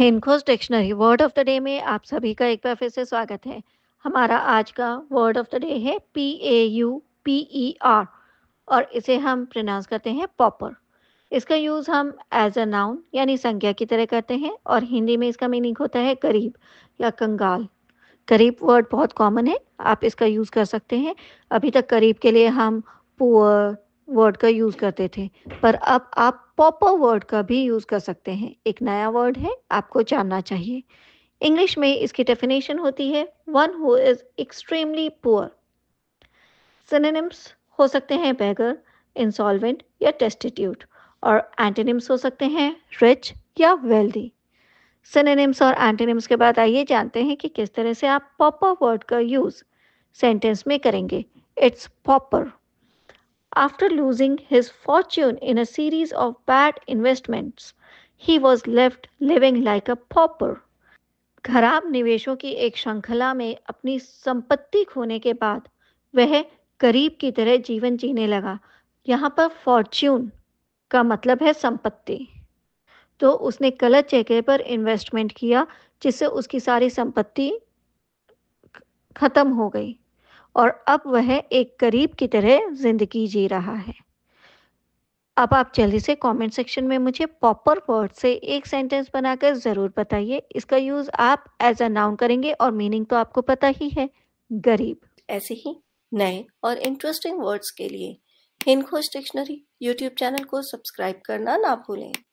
हेनखोज dictionary word of the day में आप सभी का एक बार फिर से स्वागत है हमारा आज का वर्ड ऑफ द डे है P A U P E R और इसे हम प्रनाउंस करते हैं पॉपर इसका यूज़ हम एज अ नाउन यानी संज्ञा की तरह करते हैं और हिंदी में इसका मीनिंग होता है गरीब या कंगाल करीब वर्ड बहुत कॉमन है आप इसका यूज़ कर सकते हैं अभी तक करीब के लिए हम पुअर वर्ड का यूज़ करते थे पर अब आप पॉपर वर्ड का भी यूज़ कर सकते हैं एक नया वर्ड है आपको जानना चाहिए इंग्लिश में इसकी डेफिनेशन होती है one who is extremely poor synonyms हो सकते हैं बैगर इंसॉल्वेंट या टेस्टिट्यूट और एंटेनिम्स हो सकते हैं रिच या वेल्दी सिनेनिम्स और एंटेनिम्स के बाद आइए जानते हैं कि किस तरह से आप पॉपर वर्ड का यूज़ सेंटेंस में करेंगे it's pauper After losing his fortune in a series of bad investments, he was left living like a pauper खराब निवेशों की एक श्रृंखला में अपनी संपत्ति खोने के बाद वह गरीब की तरह जीवन जीने लगा यहाँ पर फॉर्च्यून का मतलब है संपत्ति तो उसने गलत जगह पर इन्वेस्टमेंट किया जिससे उसकी सारी संपत्ति खत्म हो गई और अब वह एक करीब की तरह जिंदगी जी रहा है अब आप जल्दी से कमेंट सेक्शन में मुझे प्रॉपर वर्ड से एक सेंटेंस बनाकर ज़रूर बताइए इसका यूज़ आप एज अ नाउन करेंगे और मीनिंग तो आपको पता ही है गरीब ऐसे ही नए और इंटरेस्टिंग वर्ड्स के लिए हिंदोज डिक्शनरी यूट्यूब चैनल को सब्सक्राइब करना ना भूलें